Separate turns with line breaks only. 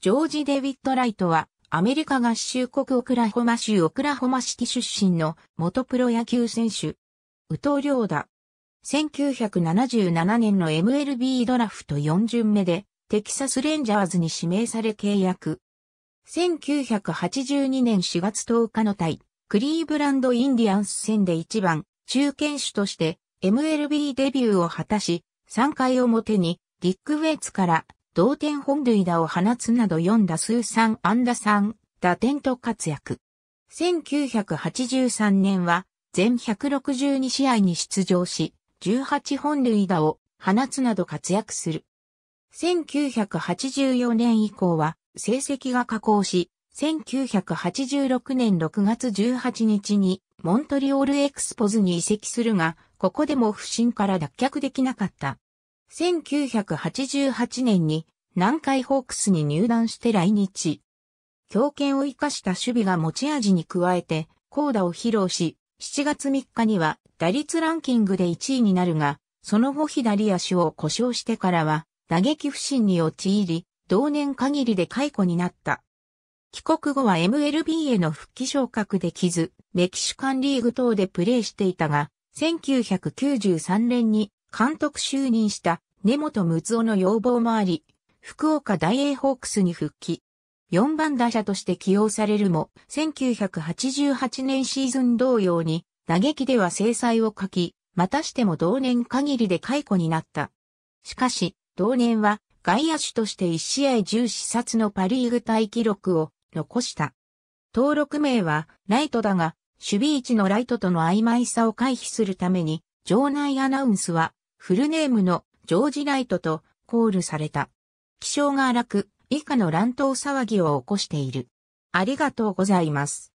ジョージ・デビッド・ライトは、アメリカ合衆国オクラホマ州オクラホマシティ出身の元プロ野球選手。宇藤良だ。1977年の MLB ドラフト4巡目で、テキサスレンジャーズに指名され契約。1982年4月10日の対、クリーブランド・インディアンス戦で1番、中堅手として MLB デビューを果たし、3回表にディック・ウェイツから同点本塁打を放つなど4打数3安打3打点と活躍。1983年は全162試合に出場し、18本塁打を放つなど活躍する。1984年以降は成績が下降し、1986年6月18日にモントリオールエクスポズに移籍するが、ここでも不振から脱却できなかった。1988年に南海ホークスに入団して来日。強肩を生かした守備が持ち味に加えて、高打を披露し、7月3日には打率ランキングで1位になるが、その後左足を故障してからは、打撃不振に陥り、同年限りで解雇になった。帰国後は MLB への復帰昇格できず、メキシカンリーグ等でプレーしていたが、1993年に監督就任した根本睦夫の要望もあり、福岡大英ホークスに復帰。4番打者として起用されるも、1988年シーズン同様に、打撃では制裁を書き、またしても同年限りで解雇になった。しかし、同年は外野手として1試合10視察のパリーグ大記録を残した。登録名はライトだが、守備位置のライトとの曖昧さを回避するために、場内アナウンスはフルネームのジョージ・ライトとコールされた。気性が荒く、以下の乱闘騒ぎを起こしている。ありがとうございます。